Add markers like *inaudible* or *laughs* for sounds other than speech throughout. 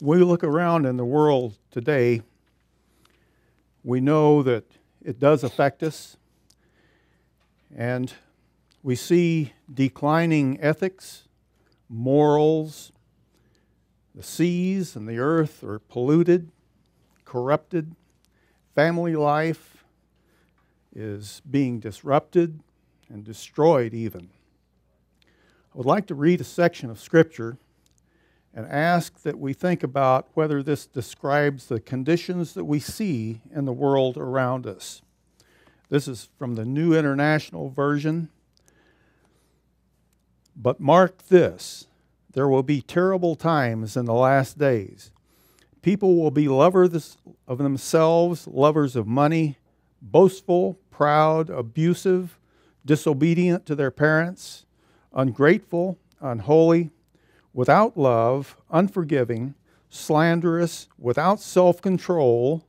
we look around in the world today, we know that it does affect us, and we see declining ethics, morals. The seas and the earth are polluted, corrupted. Family life is being disrupted and destroyed, even. I would like to read a section of Scripture and ask that we think about whether this describes the conditions that we see in the world around us. This is from the New International Version. But mark this there will be terrible times in the last days. People will be lovers of themselves, lovers of money, boastful, proud, abusive, disobedient to their parents, ungrateful, unholy without love, unforgiving, slanderous, without self control,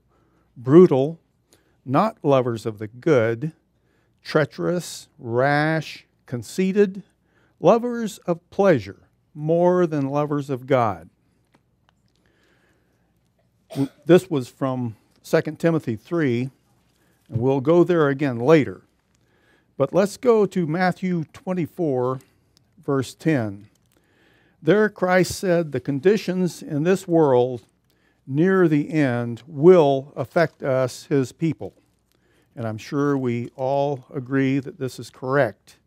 brutal, not lovers of the good, treacherous, rash, conceited, lovers of pleasure more than lovers of God. This was from 2 Timothy 3, and we'll go there again later. But let's go to Matthew 24, verse 10. There, Christ said, the conditions in this world near the end will affect us, his people. And I'm sure we all agree that this is correct.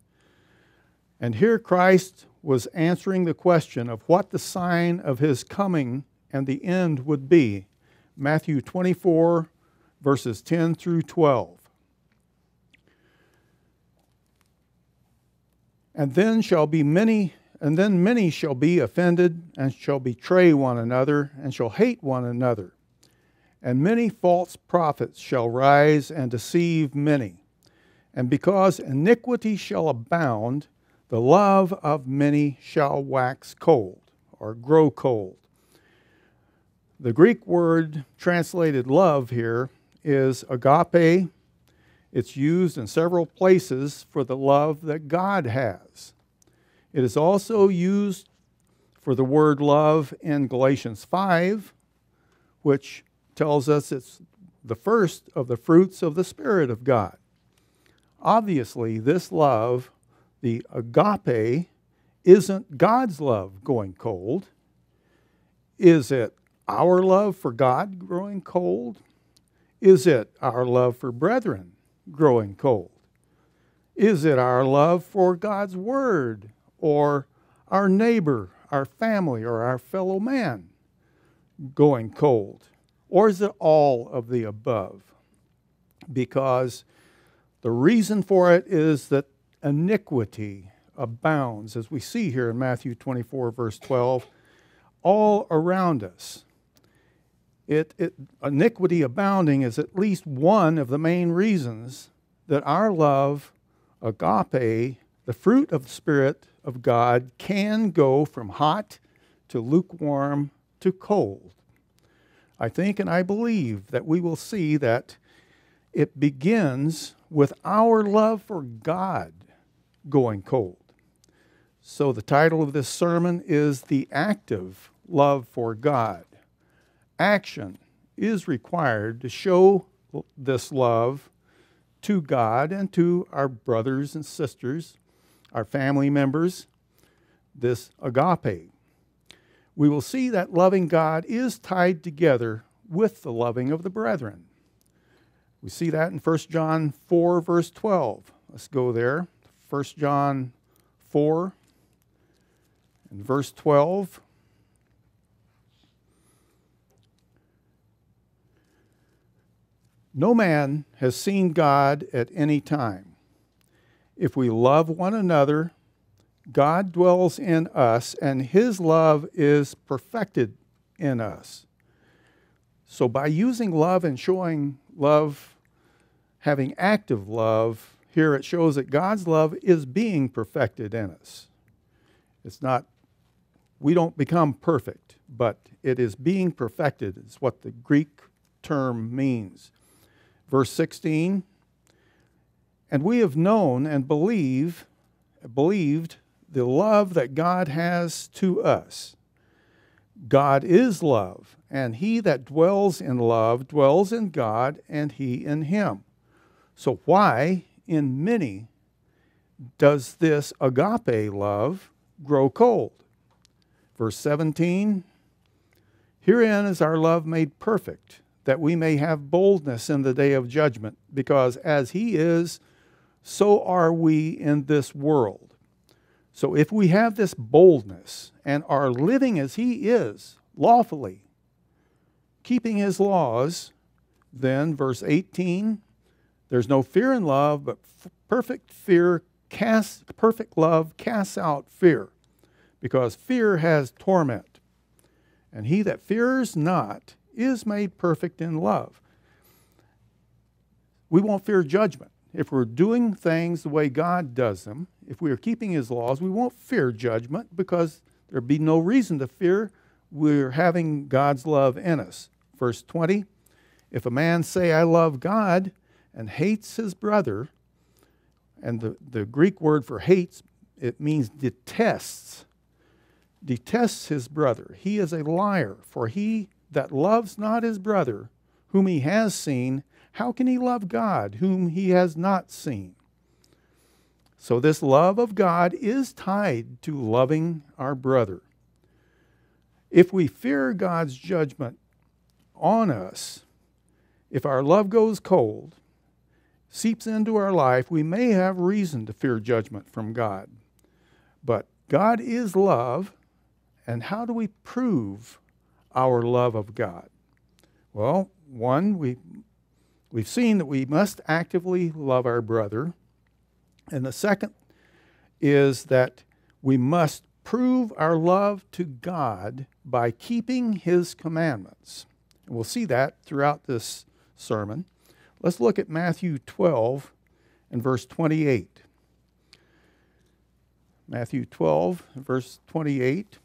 And here Christ was answering the question of what the sign of his coming and the end would be. Matthew 24, verses 10 through 12. And then shall be many and then many shall be offended, and shall betray one another, and shall hate one another. And many false prophets shall rise and deceive many. And because iniquity shall abound, the love of many shall wax cold or grow cold. The Greek word translated love here is agape. It's used in several places for the love that God has. It is also used for the word love in Galatians 5, which tells us it's the first of the fruits of the Spirit of God. Obviously, this love, the agape, isn't God's love going cold. Is it our love for God growing cold? Is it our love for brethren growing cold? Is it our love for God's Word or our neighbor, our family, or our fellow man going cold? Or is it all of the above? Because the reason for it is that iniquity abounds, as we see here in Matthew 24, verse 12, all around us. It, it, iniquity abounding is at least one of the main reasons that our love, agape, the fruit of the Spirit of God can go from hot to lukewarm to cold. I think and I believe that we will see that it begins with our love for God going cold. So, the title of this sermon is The Active Love for God. Action is required to show this love to God and to our brothers and sisters our family members, this agape. We will see that loving God is tied together with the loving of the brethren. We see that in 1 John 4, verse 12. Let's go there. 1 John 4 and verse 12. No man has seen God at any time. If we love one another, God dwells in us, and his love is perfected in us. So, by using love and showing love, having active love, here it shows that God's love is being perfected in us. It's not, we don't become perfect, but it is being perfected, is what the Greek term means. Verse 16 and we have known and believe, believed the love that God has to us. God is love, and he that dwells in love dwells in God, and he in him. So, why in many does this agape love grow cold? Verse 17 Herein is our love made perfect, that we may have boldness in the day of judgment, because as he is, so are we in this world. So if we have this boldness and are living as he is lawfully, keeping his laws, then verse 18, there's no fear in love, but perfect fear casts perfect love casts out fear, because fear has torment. And he that fears not is made perfect in love. We won't fear judgment if we're doing things the way God does them, if we are keeping His laws, we won't fear judgment because there'd be no reason to fear. We're having God's love in us. Verse 20 If a man say, I love God, and hates his brother, and the, the Greek word for hates, it means detests, detests his brother. He is a liar, for he that loves not his brother, whom he has seen, how can he love God, whom he has not seen? So, this love of God is tied to loving our brother. If we fear God's judgment on us, if our love goes cold, seeps into our life, we may have reason to fear judgment from God. But God is love, and how do we prove our love of God? Well, one, we We've seen that we must actively love our brother. And the second is that we must prove our love to God by keeping his commandments. And we'll see that throughout this sermon. Let's look at Matthew 12 and verse 28. Matthew 12, verse 28.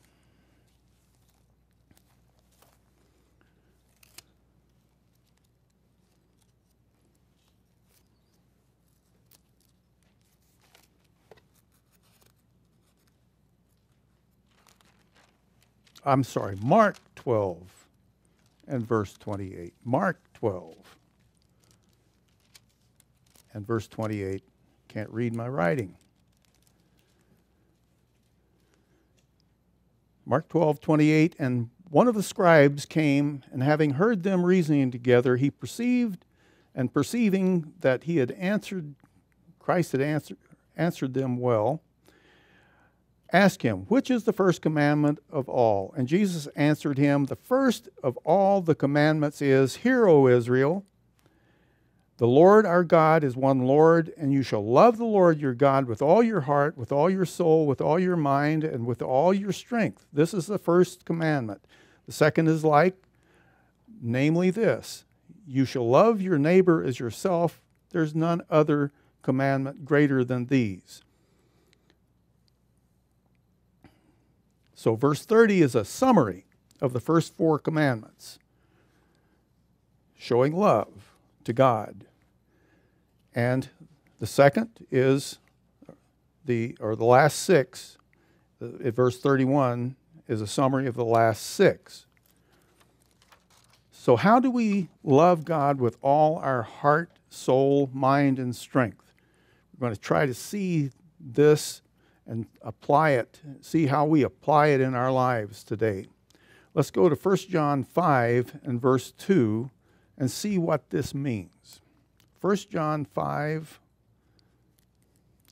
I'm sorry, Mark 12 and verse 28. Mark 12 and verse 28. Can't read my writing. Mark 12, 28. And one of the scribes came, and having heard them reasoning together, he perceived, and perceiving that he had answered, Christ had answered, answered them well, Ask him, Which is the first commandment of all? And Jesus answered him, The first of all the commandments is, Hear, O Israel, the Lord our God is one Lord, and you shall love the Lord your God with all your heart, with all your soul, with all your mind, and with all your strength. This is the first commandment. The second is like, namely, this you shall love your neighbor as yourself. There's none other commandment greater than these. So, verse 30 is a summary of the first four commandments showing love to God. And the second is the, or the last six, uh, verse 31 is a summary of the last six. So, how do we love God with all our heart, soul, mind, and strength? We're going to try to see this and apply it, see how we apply it in our lives today. Let's go to 1 John 5 and verse 2 and see what this means. 1 John 5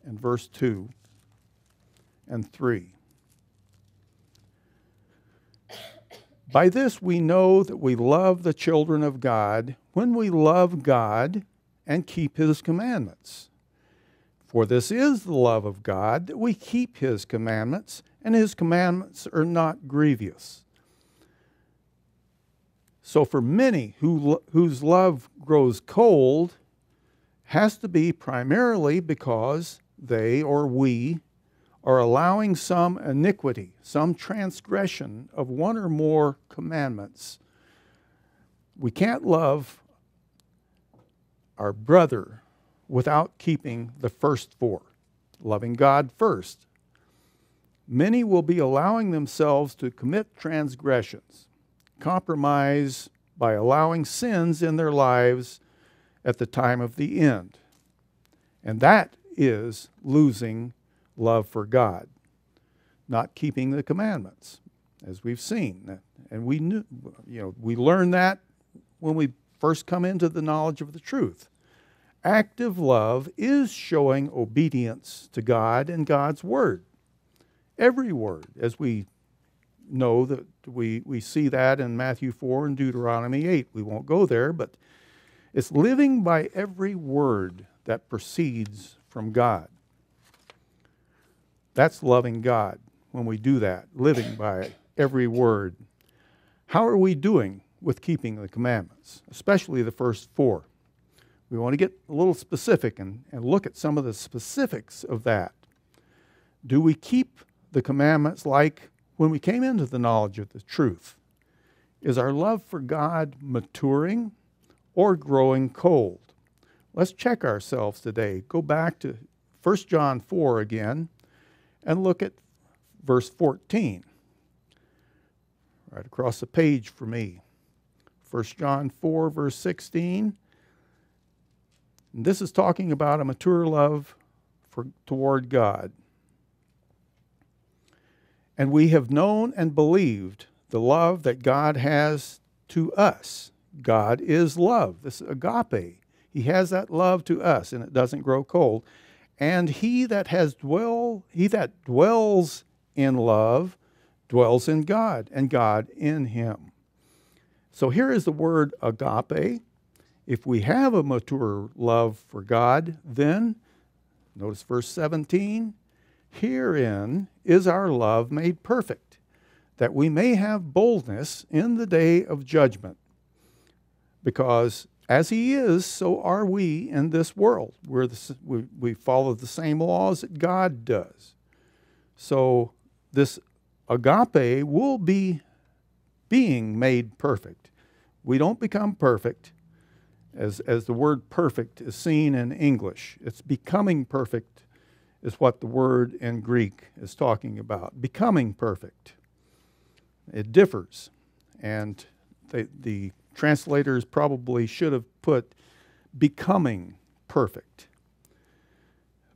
and verse 2 and 3. By this we know that we love the children of God when we love God and keep his commandments. For this is the love of God, that we keep his commandments, and his commandments are not grievous. So, for many who, whose love grows cold, has to be primarily because they or we are allowing some iniquity, some transgression of one or more commandments. We can't love our brother without keeping the first four, loving God first. Many will be allowing themselves to commit transgressions, compromise by allowing sins in their lives at the time of the end. And that is losing love for God, not keeping the commandments, as we've seen. And we knew, you know, we learned that when we first come into the knowledge of the truth active love is showing obedience to God and God's word. Every word, as we know that we, we see that in Matthew 4 and Deuteronomy 8. We won't go there, but it's living by every word that proceeds from God. That's loving God when we do that, living by every word. How are we doing with keeping the commandments, especially the first four? We want to get a little specific and, and look at some of the specifics of that. Do we keep the commandments like when we came into the knowledge of the truth? Is our love for God maturing or growing cold? Let's check ourselves today. Go back to 1 John 4 again and look at verse 14. Right across the page for me. 1 John 4, verse 16. And this is talking about a mature love for, toward God. And we have known and believed the love that God has to us. God is love. This is agape. He has that love to us, and it doesn't grow cold. And he that has dwell, he that dwells in love, dwells in God, and God in him. So here is the word agape, if we have a mature love for God, then, notice verse 17, herein is our love made perfect, that we may have boldness in the day of judgment. Because as he is, so are we in this world. we we, we follow the same laws that God does. So this agape will be being made perfect. We don't become perfect, as, as the word perfect is seen in English. It's becoming perfect is what the word in Greek is talking about. Becoming perfect. It differs. And the translators probably should have put becoming perfect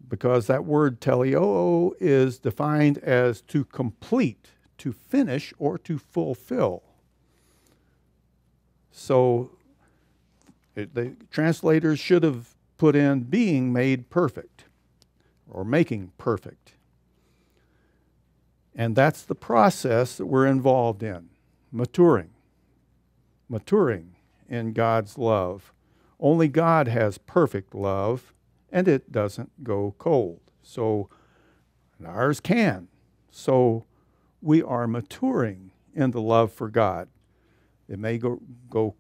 because that word teleo is defined as to complete, to finish, or to fulfill. So the translators should have put in being made perfect or making perfect. And that's the process that we're involved in maturing, maturing in God's love. Only God has perfect love, and it doesn't go cold. So, ours can. So, we are maturing in the love for God. It may go, go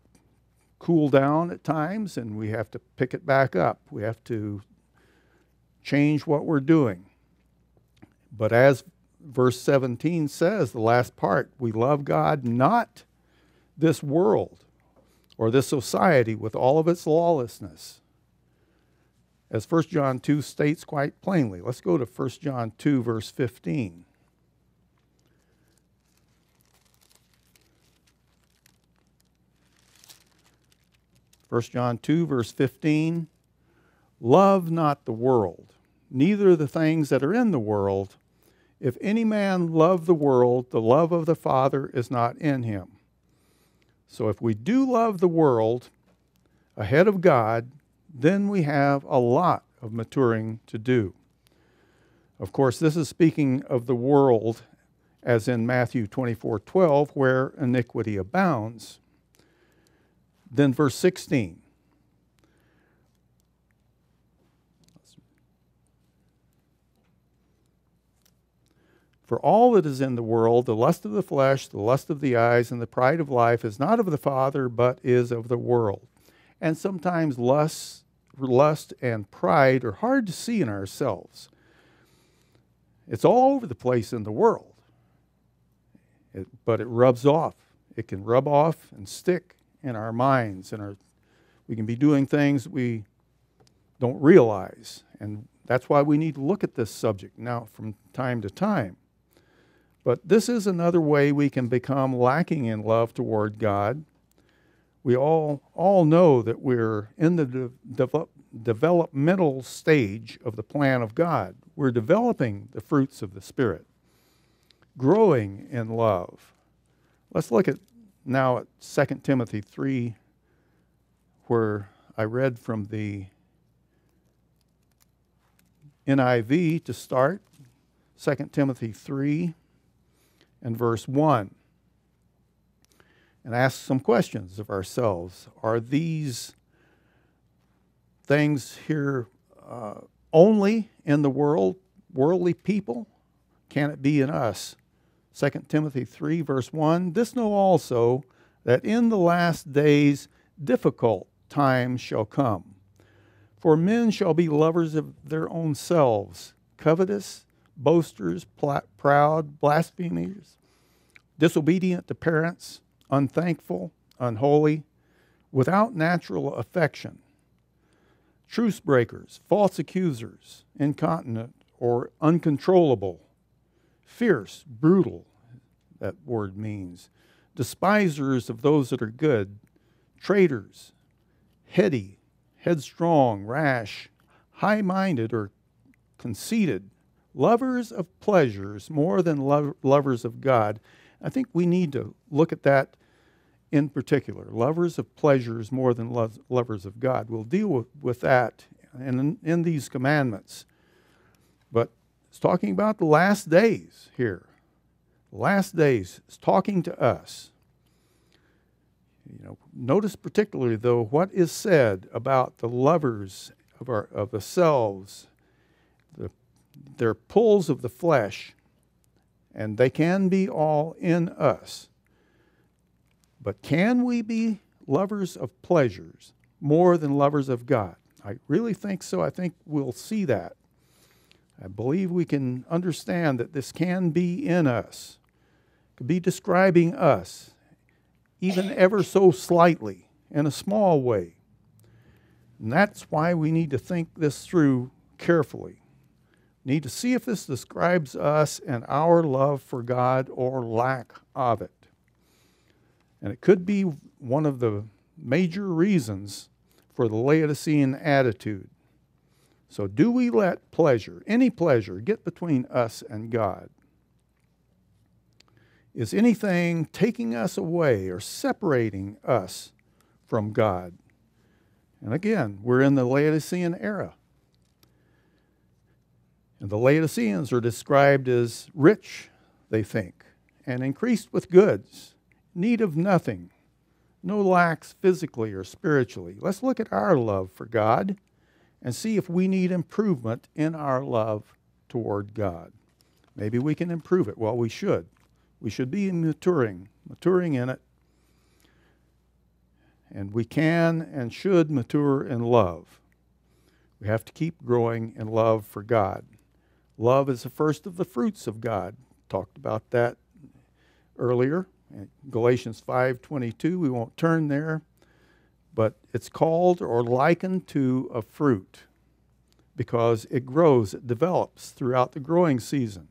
cool down at times and we have to pick it back up. We have to change what we're doing. But as verse 17 says, the last part, we love God, not this world or this society with all of its lawlessness. As 1 John 2 states quite plainly. Let's go to 1 John 2, verse 15. 1 John 2, verse 15 Love not the world, neither the things that are in the world. If any man love the world, the love of the Father is not in him. So if we do love the world ahead of God, then we have a lot of maturing to do. Of course, this is speaking of the world as in Matthew 24 12, where iniquity abounds. Then, verse 16. For all that is in the world, the lust of the flesh, the lust of the eyes, and the pride of life is not of the Father, but is of the world. And sometimes lust, lust and pride are hard to see in ourselves. It's all over the place in the world, it, but it rubs off. It can rub off and stick. In our minds and our we can be doing things we don't realize and that's why we need to look at this subject now from time to time but this is another way we can become lacking in love toward god we all all know that we're in the de developmental stage of the plan of god we're developing the fruits of the spirit growing in love let's look at now at 2 Timothy 3, where I read from the NIV to start, 2 Timothy 3 and verse 1, and ask some questions of ourselves. Are these things here uh, only in the world, worldly people? Can it be in us? 2 Timothy 3, verse 1 This know also, that in the last days difficult times shall come. For men shall be lovers of their own selves, covetous, boasters, pl- proud, blasphemers, disobedient to parents, unthankful, unholy, without natural affection, truce breakers, false accusers, incontinent or uncontrollable, fierce, brutal, that word means. Despisers of those that are good, traitors, heady, headstrong, rash, high minded, or conceited, lovers of pleasures more than lo- lovers of God. I think we need to look at that in particular. Lovers of pleasures more than lo- lovers of God. We'll deal with, with that in, in these commandments. But it's talking about the last days here last days is talking to us. You know, notice particularly though what is said about the lovers of our of the selves, the, their pulls of the flesh, and they can be all in us. But can we be lovers of pleasures more than lovers of God? I really think so. I think we'll see that. I believe we can understand that this can be in us could be describing us, even ever so slightly, in a small way. And that's why we need to think this through carefully. We need to see if this describes us and our love for God or lack of it. And it could be one of the major reasons for the Laodicean attitude. So, do we let pleasure, any pleasure, get between us and God? is anything taking us away or separating us from God. And again, we're in the Laodicean era. And the Laodiceans are described as rich, they think, and increased with goods, need of nothing, no lacks physically or spiritually. Let's look at our love for God and see if we need improvement in our love toward God. Maybe we can improve it. Well, we should. We should be maturing, maturing in it. And we can and should mature in love. We have to keep growing in love for God. Love is the first of the fruits of God. Talked about that earlier. In Galatians 5:22, we won't turn there, but it's called or likened to a fruit because it grows, it develops throughout the growing season.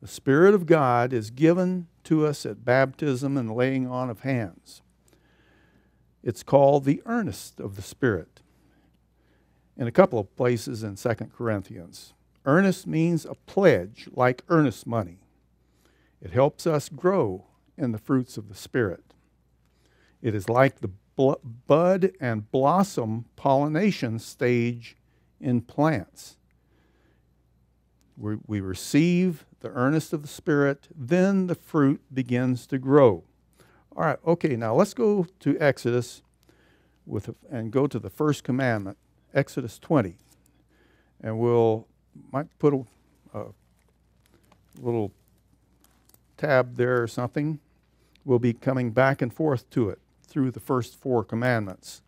The Spirit of God is given to us at baptism and laying on of hands. It's called the earnest of the Spirit in a couple of places in 2 Corinthians. Earnest means a pledge, like earnest money. It helps us grow in the fruits of the Spirit. It is like the bud and blossom pollination stage in plants we, we receive the earnest of the Spirit, then the fruit begins to grow. All right, okay, now let's go to Exodus with, and go to the first commandment, Exodus 20. And we'll might put a, a little tab there or something. We'll be coming back and forth to it through the first four commandments.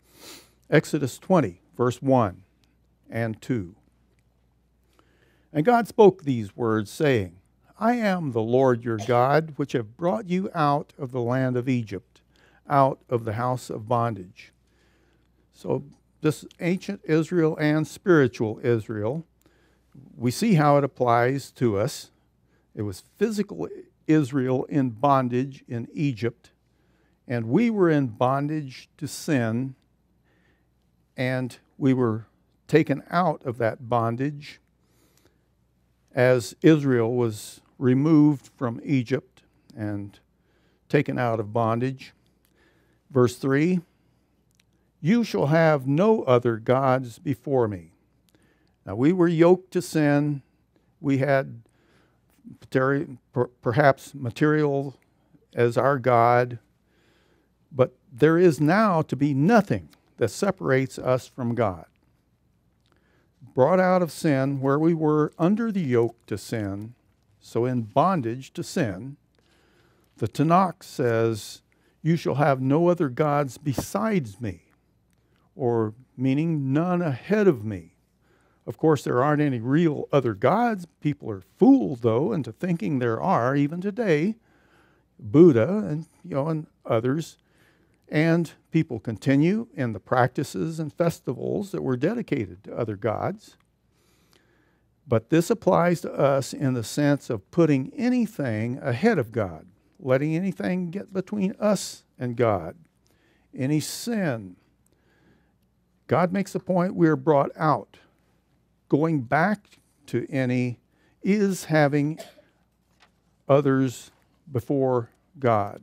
Exodus 20, verse 1 and 2. And God spoke these words, saying, I am the Lord your God, which have brought you out of the land of Egypt, out of the house of bondage. So, this ancient Israel and spiritual Israel, we see how it applies to us. It was physical Israel in bondage in Egypt, and we were in bondage to sin, and we were taken out of that bondage as Israel was removed from Egypt and taken out of bondage. Verse 3 You shall have no other gods before me. Now we were yoked to sin. We had perhaps material as our God, but there is now to be nothing that separates us from God brought out of sin, where we were under the yoke to sin, so in bondage to sin. The Tanakh says, You shall have no other gods besides me, or meaning none ahead of me. Of course, there aren't any real other gods. People are fooled, though, into thinking there are, even today. Buddha and, you know, and others and people continue in the practices and festivals that were dedicated to other gods. But this applies to us in the sense of putting anything ahead of God, letting anything get between us and God, any sin. God makes the point we are brought out. Going back to any is having others before God.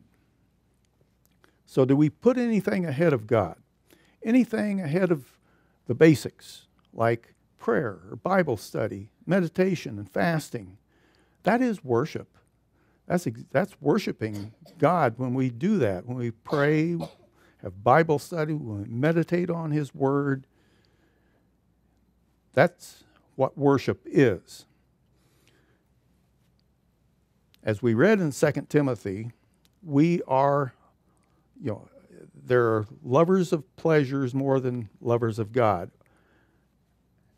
So, do we put anything ahead of God? Anything ahead of the basics, like prayer or Bible study, meditation and fasting? That is worship. That's, that's worshiping God when we do that, when we pray, have Bible study, when we meditate on His Word. That's what worship is. As we read in 2 Timothy, we are you know, there are lovers of pleasures more than lovers of God.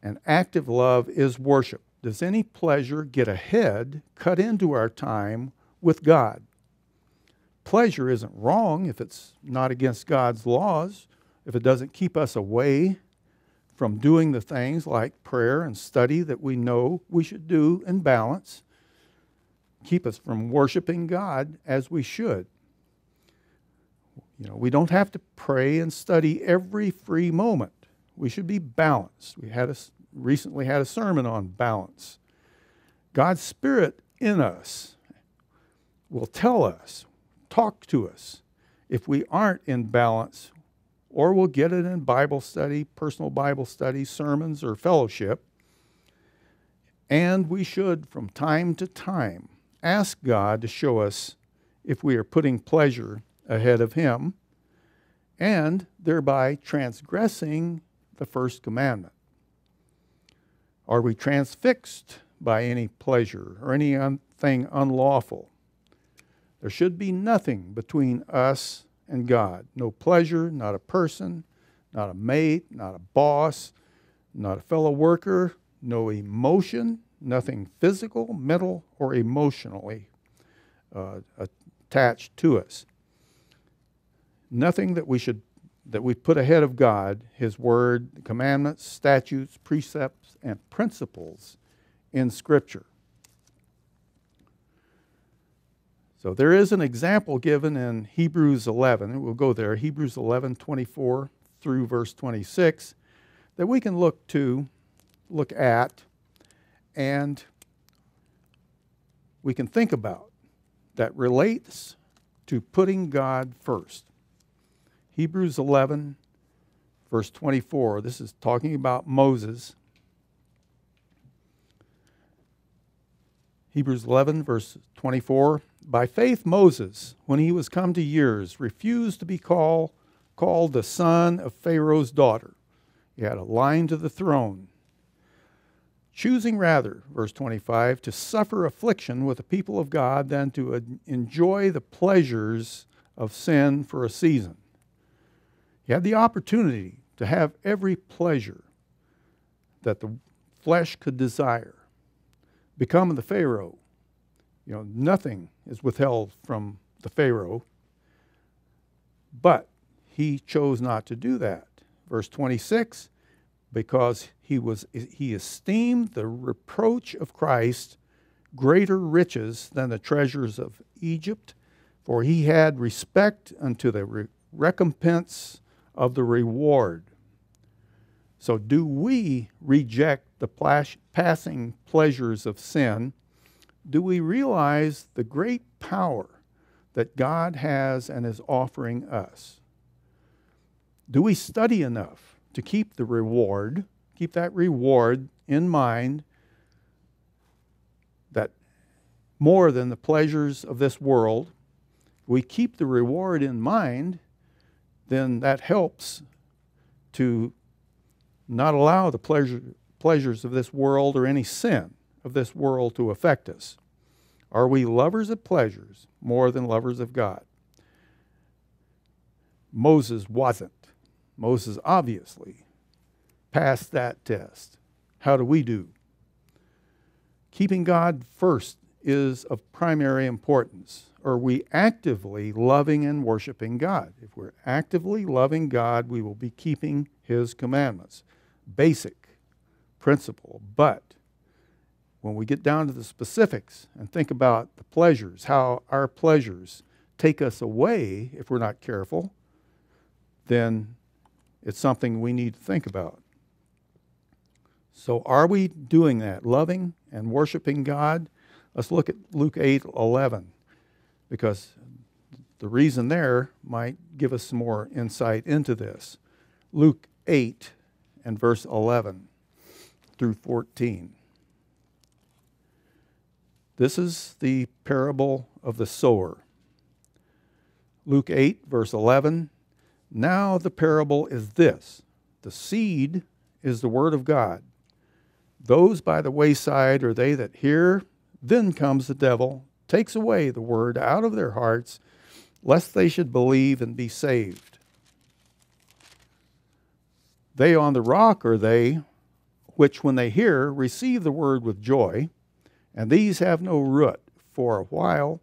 And active love is worship. Does any pleasure get ahead, cut into our time with God? Pleasure isn't wrong if it's not against God's laws, if it doesn't keep us away from doing the things like prayer and study that we know we should do in balance, keep us from worshiping God as we should. You know, we don't have to pray and study every free moment. We should be balanced. We had a, recently had a sermon on balance. God's Spirit in us will tell us, talk to us, if we aren't in balance, or we'll get it in Bible study, personal Bible study, sermons, or fellowship. And we should, from time to time, ask God to show us if we are putting pleasure ahead of him, and thereby transgressing the first commandment? Are we transfixed by any pleasure or anything unlawful? There should be nothing between us and God. No pleasure, not a person, not a mate, not a boss, not a fellow worker, no emotion, nothing physical, mental, or emotionally uh, attached to us nothing that we should that we put ahead of God, His Word, commandments, statutes, precepts, and principles in Scripture. So there is an example given in Hebrews 11. We'll go there. Hebrews 11, 24 through verse 26 that we can look to, look at, and we can think about that relates to putting God first. Hebrews 11, verse 24. This is talking about Moses. Hebrews 11, verse 24. By faith, Moses, when he was come to years, refused to be called, called the son of Pharaoh's daughter. He had a line to the throne. Choosing rather, verse 25, to suffer affliction with the people of God than to enjoy the pleasures of sin for a season. You have the opportunity to have every pleasure that the flesh could desire. Become the Pharaoh. You know, nothing is withheld from the Pharaoh, but he chose not to do that. Verse 26 because he was he esteemed the reproach of Christ greater riches than the treasures of Egypt for he had respect unto the re recompense of the reward. So, do we reject the plash, passing pleasures of sin? Do we realize the great power that God has and is offering us? Do we study enough to keep the reward, keep that reward in mind that more than the pleasures of this world, we keep the reward in mind then that helps to not allow the pleasure, pleasures of this world or any sin of this world to affect us. Are we lovers of pleasures more than lovers of God? Moses wasn't. Moses obviously passed that test. How do we do? Keeping God first is of primary importance are we actively loving and worshiping God? If we're actively loving God, we will be keeping His commandments. Basic principle. But when we get down to the specifics and think about the pleasures, how our pleasures take us away if we're not careful, then it's something we need to think about. So, are we doing that? Loving and worshiping God? Let's look at Luke 8 11 because the reason there might give us some more insight into this. Luke 8 and verse 11 through 14. This is the parable of the sower. Luke 8, verse 11. Now the parable is this the seed is the word of God. Those by the wayside are they that hear, then comes the devil takes away the word out of their hearts, lest they should believe and be saved. They on the rock are they which, when they hear, receive the word with joy, and these have no root. For a while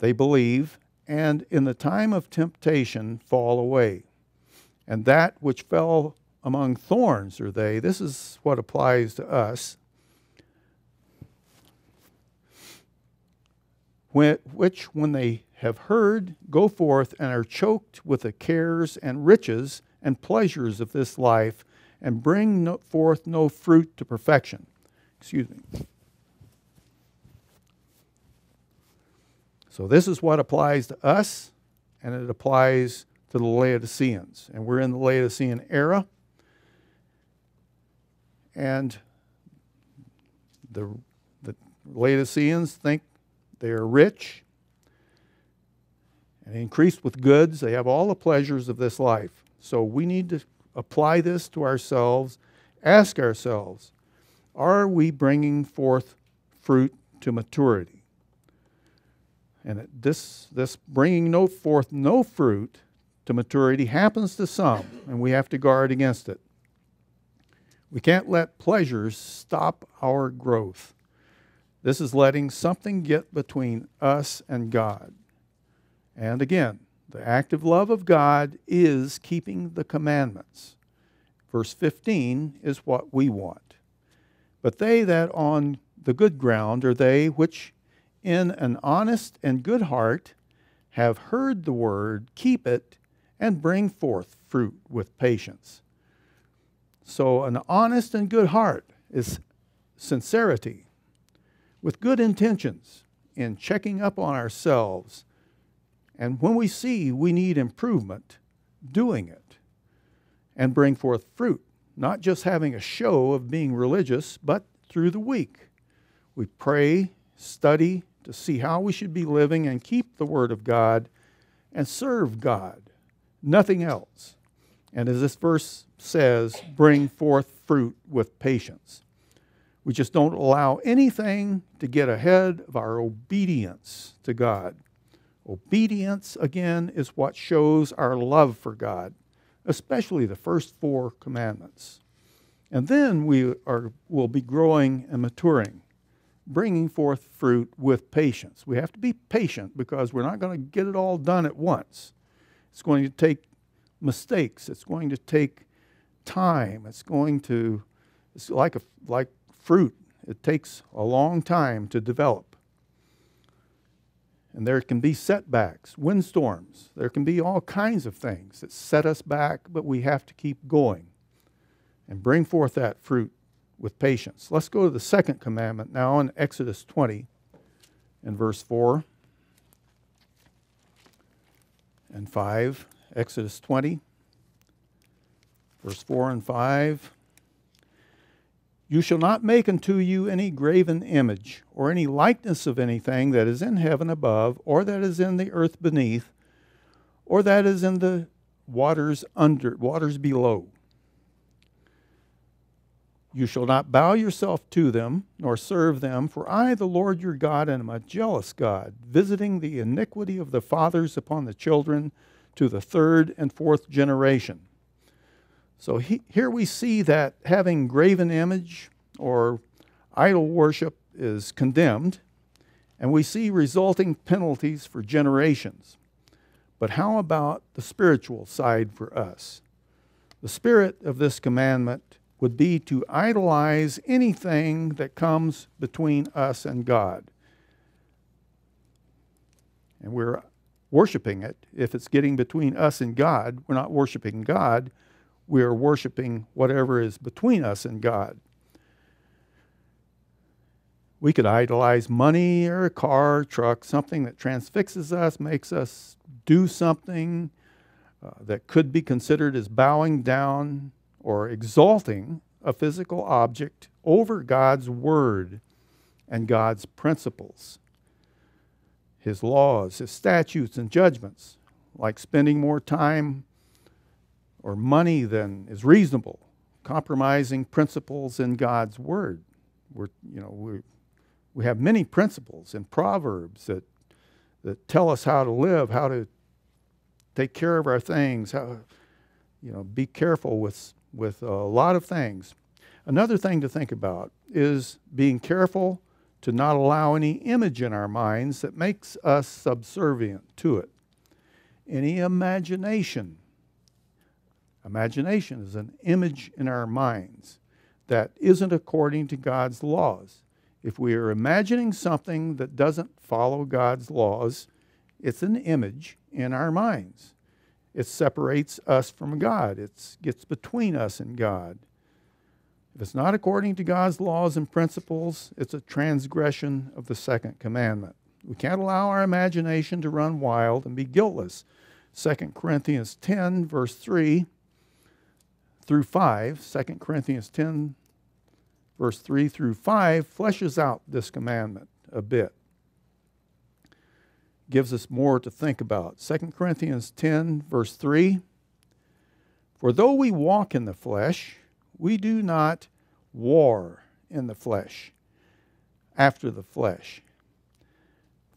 they believe, and in the time of temptation fall away. And that which fell among thorns are they. This is what applies to us. which, when they have heard, go forth and are choked with the cares and riches and pleasures of this life, and bring no, forth no fruit to perfection. Excuse me. So, this is what applies to us, and it applies to the Laodiceans. And we're in the Laodicean era. And the, the Laodiceans think they are rich and increased with goods. They have all the pleasures of this life. So we need to apply this to ourselves. Ask ourselves are we bringing forth fruit to maturity? And this, this bringing no forth no fruit to maturity happens to some, and we have to guard against it. We can't let pleasures stop our growth. This is letting something get between us and God. And again, the active love of God is keeping the commandments. Verse 15 is what we want. But they that on the good ground are they which in an honest and good heart have heard the word, keep it, and bring forth fruit with patience. So, an honest and good heart is sincerity, with good intentions in checking up on ourselves. And when we see we need improvement, doing it and bring forth fruit, not just having a show of being religious, but through the week. We pray, study to see how we should be living and keep the Word of God and serve God, nothing else. And as this verse says, bring forth fruit with patience. We just don't allow anything to get ahead of our obedience to God. Obedience, again, is what shows our love for God, especially the first four commandments. And then we are, will be growing and maturing, bringing forth fruit with patience. We have to be patient because we're not going to get it all done at once. It's going to take mistakes, it's going to take time, it's going to, it's like, a, like fruit. It takes a long time to develop. And there can be setbacks, windstorms. There can be all kinds of things that set us back, but we have to keep going and bring forth that fruit with patience. Let's go to the second commandment now in Exodus 20 and verse 4 and 5. Exodus 20, verse 4 and 5. You shall not make unto you any graven image, or any likeness of anything that is in heaven above, or that is in the earth beneath, or that is in the waters under waters below. You shall not bow yourself to them, nor serve them, for I, the Lord your God, am a jealous God, visiting the iniquity of the fathers upon the children to the third and fourth generation so he, here we see that having graven image or idol worship is condemned, and we see resulting penalties for generations. But how about the spiritual side for us? The spirit of this commandment would be to idolize anything that comes between us and God. And we're worshiping it. If it's getting between us and God, we're not worshiping God, we are worshiping whatever is between us and God. We could idolize money or a car, or truck, something that transfixes us, makes us do something uh, that could be considered as bowing down or exalting a physical object over God's word and God's principles, his laws, his statutes, and judgments, like spending more time or money than is reasonable, compromising principles in God's Word. We're, you know, we we have many principles and proverbs that, that tell us how to live, how to take care of our things, how, you know, be careful with, with a lot of things. Another thing to think about is being careful to not allow any image in our minds that makes us subservient to it. Any imagination Imagination is an image in our minds that isn't according to God's laws. If we are imagining something that doesn't follow God's laws, it's an image in our minds. It separates us from God, it gets between us and God. If it's not according to God's laws and principles, it's a transgression of the second commandment. We can't allow our imagination to run wild and be guiltless. 2 Corinthians 10, verse 3 through 5, 2 Corinthians 10, verse 3 through 5, fleshes out this commandment a bit. Gives us more to think about. 2 Corinthians 10, verse 3 For though we walk in the flesh, we do not war in the flesh, after the flesh.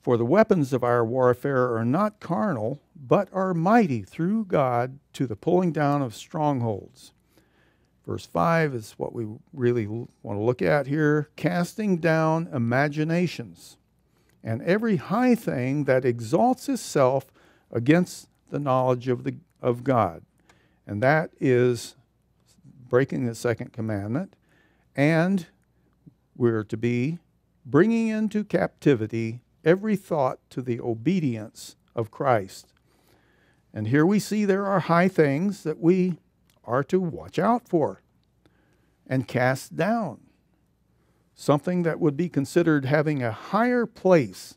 For the weapons of our warfare are not carnal, but are mighty through God to the pulling down of strongholds Verse 5 is what we really want to look at here casting down imaginations and every high thing that exalts itself against the knowledge of, the, of God. And that is breaking the second commandment. And we're to be bringing into captivity every thought to the obedience of Christ. And here we see there are high things that we are to watch out for and cast down. Something that would be considered having a higher place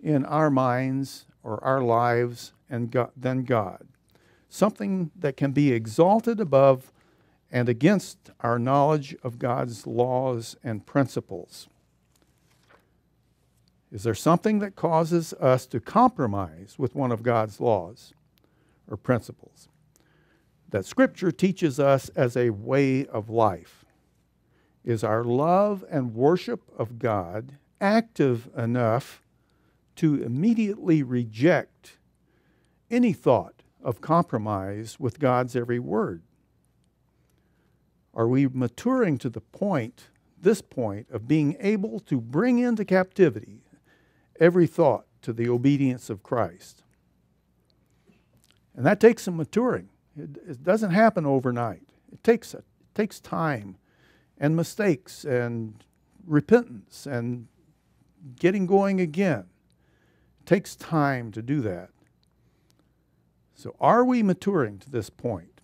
in our minds or our lives and God, than God. Something that can be exalted above and against our knowledge of God's laws and principles. Is there something that causes us to compromise with one of God's laws or principles? that Scripture teaches us as a way of life is our love and worship of God active enough to immediately reject any thought of compromise with God's every word? Are we maturing to the point, this point, of being able to bring into captivity every thought to the obedience of Christ? And that takes some maturing. It, it doesn't happen overnight. It takes, it takes time and mistakes and repentance and getting going again. It takes time to do that. So, are we maturing to this point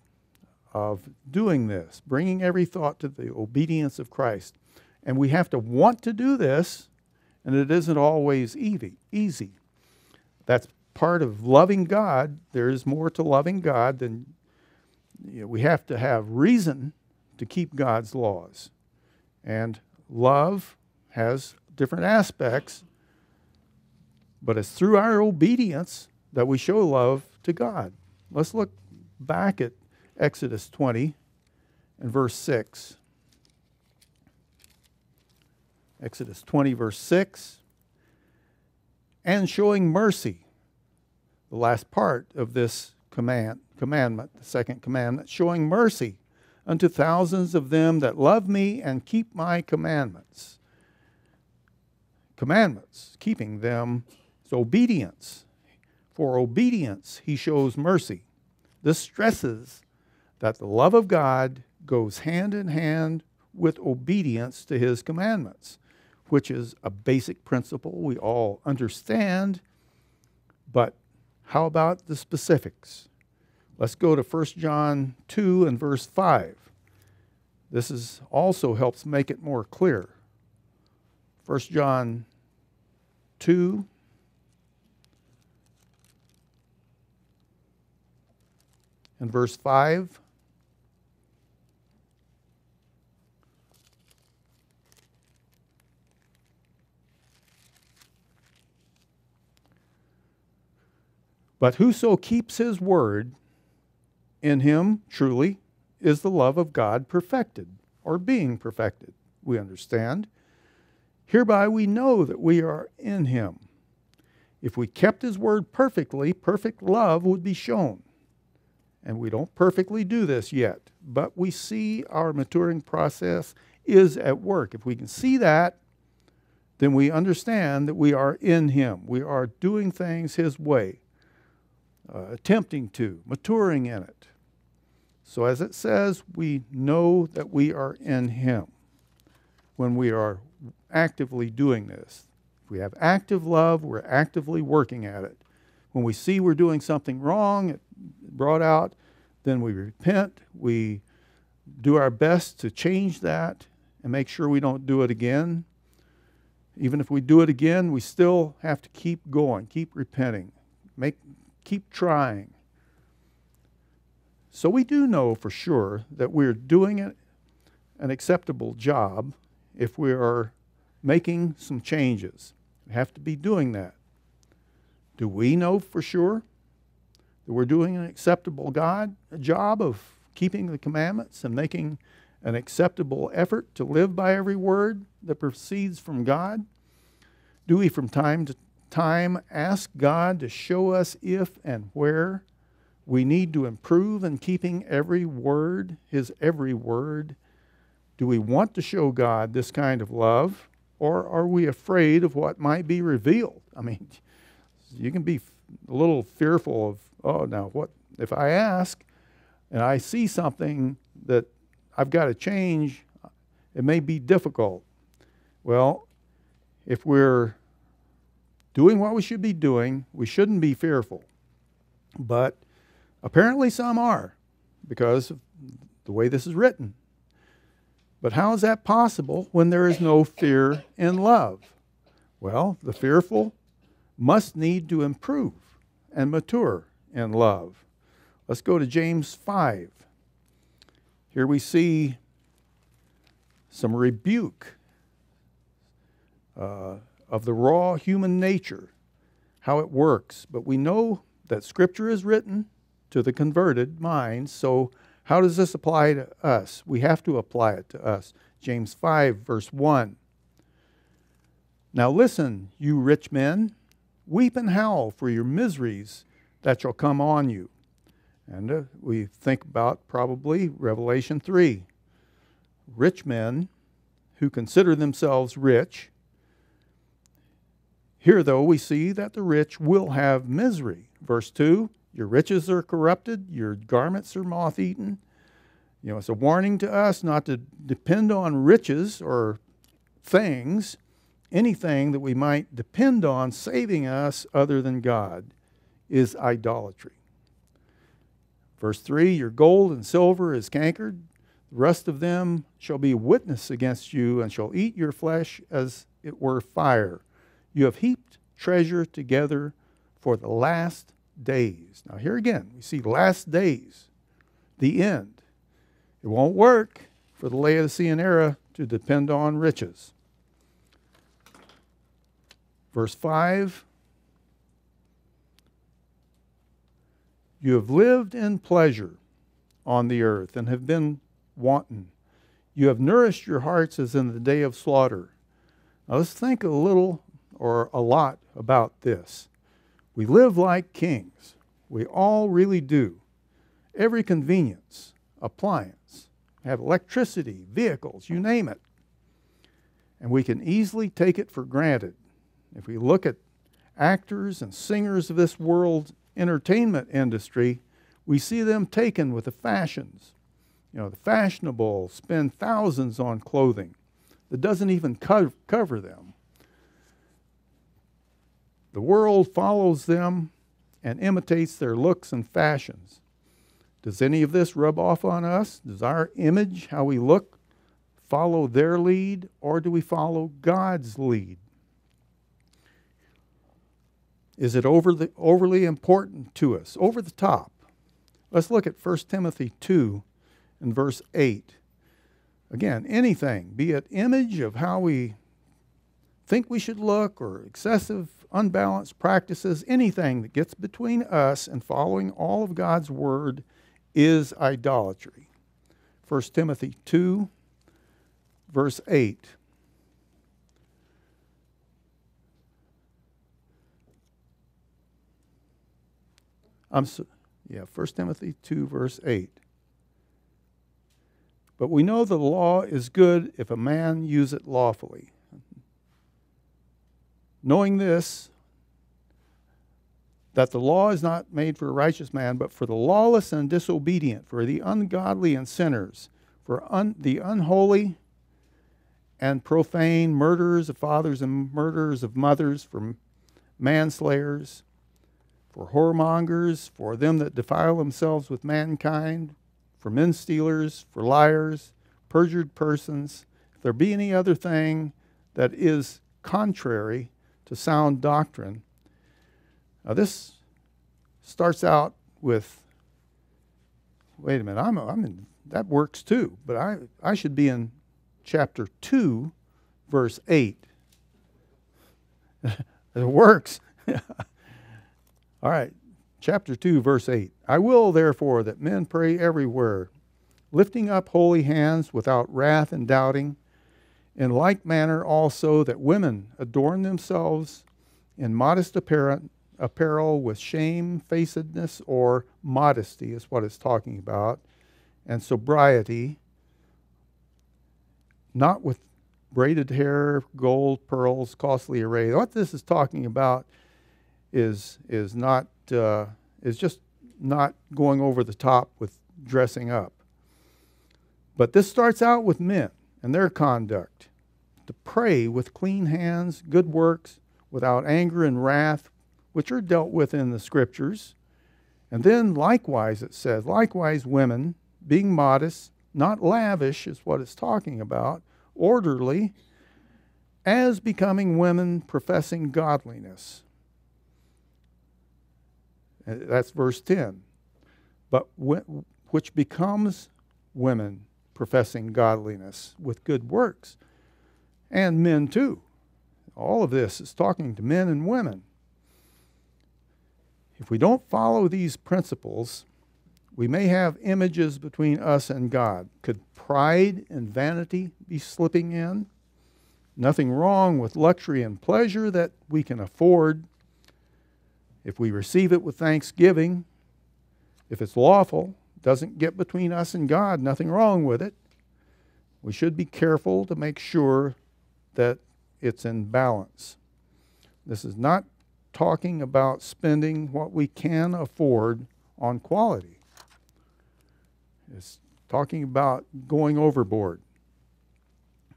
of doing this, bringing every thought to the obedience of Christ? And we have to want to do this, and it isn't always easy. That's part of loving God. There is more to loving God than you know, we have to have reason to keep God's laws. And love has different aspects, but it's through our obedience that we show love to God. Let's look back at Exodus 20 and verse 6. Exodus 20, verse 6. And showing mercy, the last part of this command commandment, the second commandment, showing mercy unto thousands of them that love me and keep my commandments. Commandments, keeping them is obedience. For obedience, he shows mercy. This stresses that the love of God goes hand in hand with obedience to his commandments, which is a basic principle we all understand. But how about the specifics? Let's go to 1 John 2 and verse 5. This is also helps make it more clear. 1 John 2 and verse 5. But whoso keeps his word, in him, truly, is the love of God perfected, or being perfected, we understand. Hereby we know that we are in him. If we kept his word perfectly, perfect love would be shown. And we don't perfectly do this yet, but we see our maturing process is at work. If we can see that, then we understand that we are in him. We are doing things his way uh, attempting to, maturing in it. So, as it says, we know that we are in Him when we are actively doing this. If we have active love, we're actively working at it. When we see we're doing something wrong, it brought out, then we repent, we do our best to change that and make sure we don't do it again. Even if we do it again, we still have to keep going, keep repenting, make Keep trying. So we do know for sure that we're doing it an acceptable job if we are making some changes. We have to be doing that. Do we know for sure that we're doing an acceptable God job of keeping the commandments and making an acceptable effort to live by every word that proceeds from God? Do we from time to time ask God to show us if and where we need to improve in keeping every word, His every word. Do we want to show God this kind of love, or are we afraid of what might be revealed? I mean, *laughs* you can be a little fearful of, oh, now what if I ask and I see something that I've got to change, it may be difficult. Well, if we're doing what we should be doing. We shouldn't be fearful. But apparently, some are because of the way this is written. But how is that possible when there is no fear in love? Well, the fearful must need to improve and mature in love. Let's go to James 5. Here we see some rebuke uh, of the raw human nature, how it works. But we know that Scripture is written to the converted mind, so how does this apply to us? We have to apply it to us. James 5, verse 1. Now listen, you rich men, weep and howl for your miseries that shall come on you. And uh, we think about probably Revelation 3. Rich men who consider themselves rich here, though, we see that the rich will have misery. Verse 2 Your riches are corrupted, your garments are moth eaten. You know, it's a warning to us not to depend on riches or things, anything that we might depend on saving us other than God is idolatry. Verse 3 Your gold and silver is cankered, the rest of them shall be witness against you and shall eat your flesh as it were fire. You have heaped treasure together for the last days. Now, here again, we see last days, the end. It won't work for the Laodicean era to depend on riches. Verse 5 You have lived in pleasure on the earth and have been wanton. You have nourished your hearts as in the day of slaughter. Now let's think a little or a lot about this. We live like kings. We all really do. Every convenience, appliance, have electricity, vehicles, you name it. And we can easily take it for granted. If we look at actors and singers of this world entertainment industry, we see them taken with the fashions. You know, the fashionable spend thousands on clothing that doesn't even co cover them. The world follows them and imitates their looks and fashions. Does any of this rub off on us? Does our image, how we look, follow their lead, or do we follow God's lead? Is it overly, overly important to us? Over the top. Let's look at 1 Timothy 2 and verse 8. Again, anything, be it image of how we think we should look or excessive unbalanced practices, anything that gets between us and following all of God's word is idolatry. 1 Timothy 2, verse 8. I'm so, yeah, 1 Timothy 2, verse 8. But we know the law is good if a man use it lawfully knowing this, that the law is not made for a righteous man, but for the lawless and disobedient, for the ungodly and sinners, for un the unholy and profane, murderers of fathers and murderers of mothers, for manslayers, for whoremongers, for them that defile themselves with mankind, for men stealers, for liars, perjured persons. If there be any other thing that is contrary to sound doctrine. Now, this starts out with wait a minute, I'm, I'm in, that works too, but I, I should be in chapter 2, verse 8. *laughs* it works. *laughs* All right, chapter 2, verse 8. I will therefore that men pray everywhere, lifting up holy hands without wrath and doubting. In like manner also that women adorn themselves in modest apparel, apparel with shamefacedness or modesty is what it's talking about, and sobriety, not with braided hair, gold, pearls, costly array. What this is talking about is is not uh, is just not going over the top with dressing up. But this starts out with men and their conduct, to pray with clean hands, good works, without anger and wrath, which are dealt with in the scriptures. And then likewise, it says, likewise, women, being modest, not lavish is what it's talking about, orderly, as becoming women professing godliness. Uh, that's verse 10. But which becomes women professing godliness with good works. And men too. All of this is talking to men and women. If we don't follow these principles, we may have images between us and God. Could pride and vanity be slipping in? Nothing wrong with luxury and pleasure that we can afford if we receive it with thanksgiving, if it's lawful, doesn't get between us and God, nothing wrong with it. We should be careful to make sure that it's in balance. This is not talking about spending what we can afford on quality. It's talking about going overboard,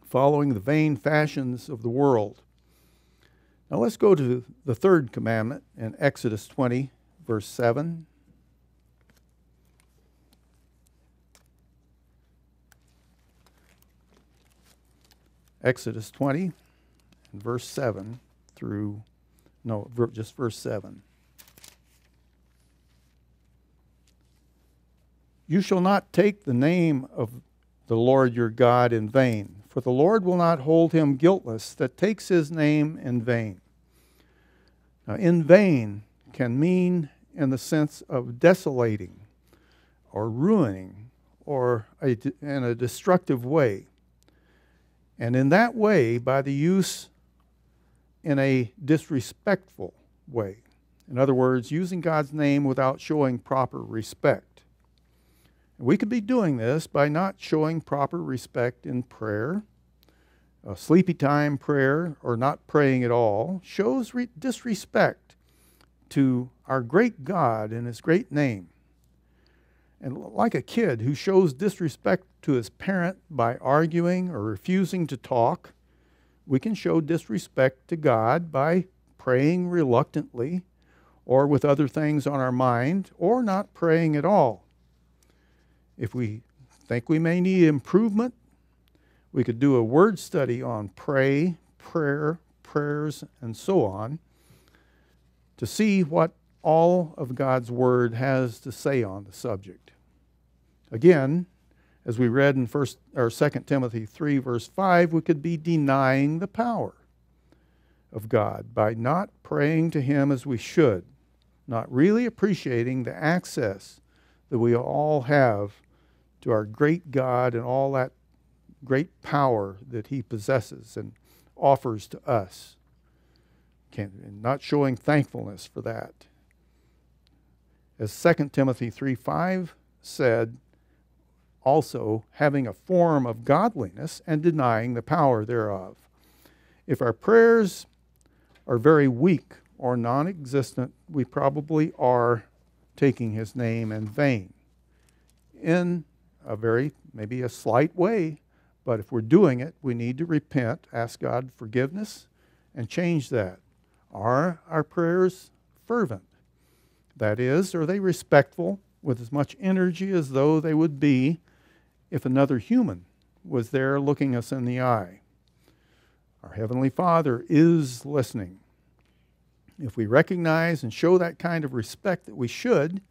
following the vain fashions of the world. Now let's go to the third commandment in Exodus 20, verse 7. Exodus 20, verse 7 through, no, just verse 7. You shall not take the name of the Lord your God in vain, for the Lord will not hold him guiltless that takes his name in vain. Now, in vain can mean in the sense of desolating or ruining or a, in a destructive way. And in that way, by the use in a disrespectful way, in other words, using God's name without showing proper respect. we could be doing this by not showing proper respect in prayer. A sleepy time prayer or not praying at all shows disrespect to our great God and His great name and like a kid who shows disrespect to his parent by arguing or refusing to talk, we can show disrespect to God by praying reluctantly or with other things on our mind or not praying at all. If we think we may need improvement, we could do a word study on pray, prayer, prayers, and so on to see what all of God's Word has to say on the subject. Again, as we read in first or 2 Timothy 3, verse 5, we could be denying the power of God by not praying to Him as we should, not really appreciating the access that we all have to our great God and all that great power that He possesses and offers to us. Can, and not showing thankfulness for that. As 2 Timothy 3:5 said, also having a form of godliness and denying the power thereof. If our prayers are very weak or non existent, we probably are taking his name in vain. In a very, maybe a slight way, but if we're doing it, we need to repent, ask God forgiveness, and change that. Are our prayers fervent? That is, are they respectful with as much energy as though they would be if another human was there looking us in the eye? Our Heavenly Father is listening. If we recognize and show that kind of respect that we should,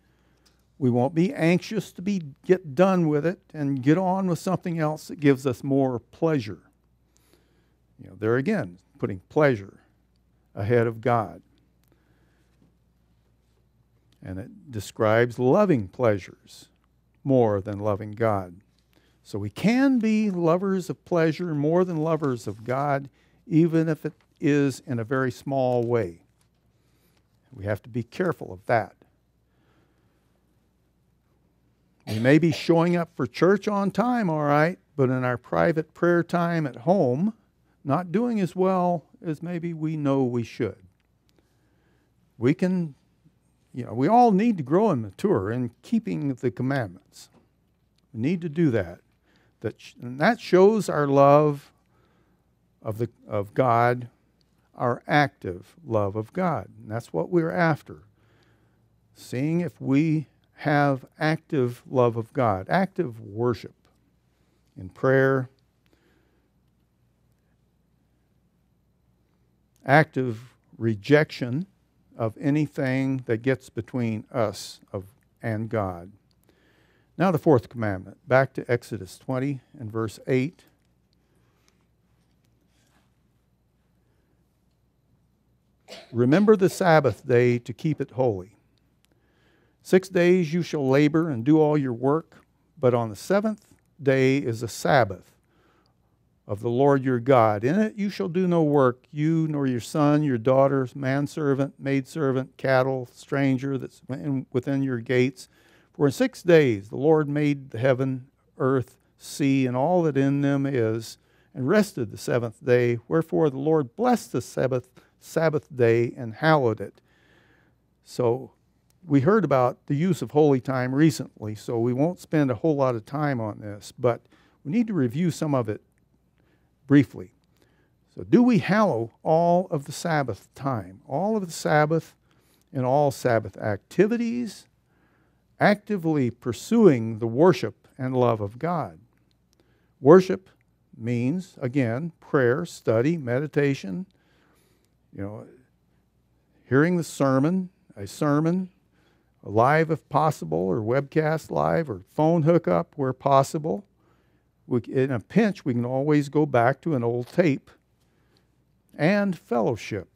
we won't be anxious to be get done with it and get on with something else that gives us more pleasure. You know, there again, putting pleasure ahead of God. And it describes loving pleasures more than loving God. So we can be lovers of pleasure more than lovers of God, even if it is in a very small way. We have to be careful of that. We may be showing up for church on time, all right, but in our private prayer time at home, not doing as well as maybe we know we should. We can you know, we all need to grow and mature in keeping the commandments. We need to do that. That and that shows our love of, the, of God, our active love of God. And that's what we're after. Seeing if we have active love of God, active worship in prayer, active rejection of anything that gets between us of, and God. Now, the fourth commandment, back to Exodus 20 and verse 8. Remember the Sabbath day to keep it holy. Six days you shall labor and do all your work, but on the seventh day is a Sabbath of the Lord your God. In it you shall do no work, you nor your son, your daughter, manservant, maidservant, cattle, stranger that's within your gates. For in six days the Lord made the heaven, earth, sea, and all that in them is, and rested the seventh day. Wherefore the Lord blessed the Sabbath, Sabbath day and hallowed it. So we heard about the use of holy time recently, so we won't spend a whole lot of time on this, but we need to review some of it briefly. So, do we hallow all of the Sabbath time, all of the Sabbath and all Sabbath activities, actively pursuing the worship and love of God? Worship means, again, prayer, study, meditation, you know, hearing the sermon, a sermon, live if possible, or webcast live, or phone hookup where possible. We, in a pinch, we can always go back to an old tape. And fellowship.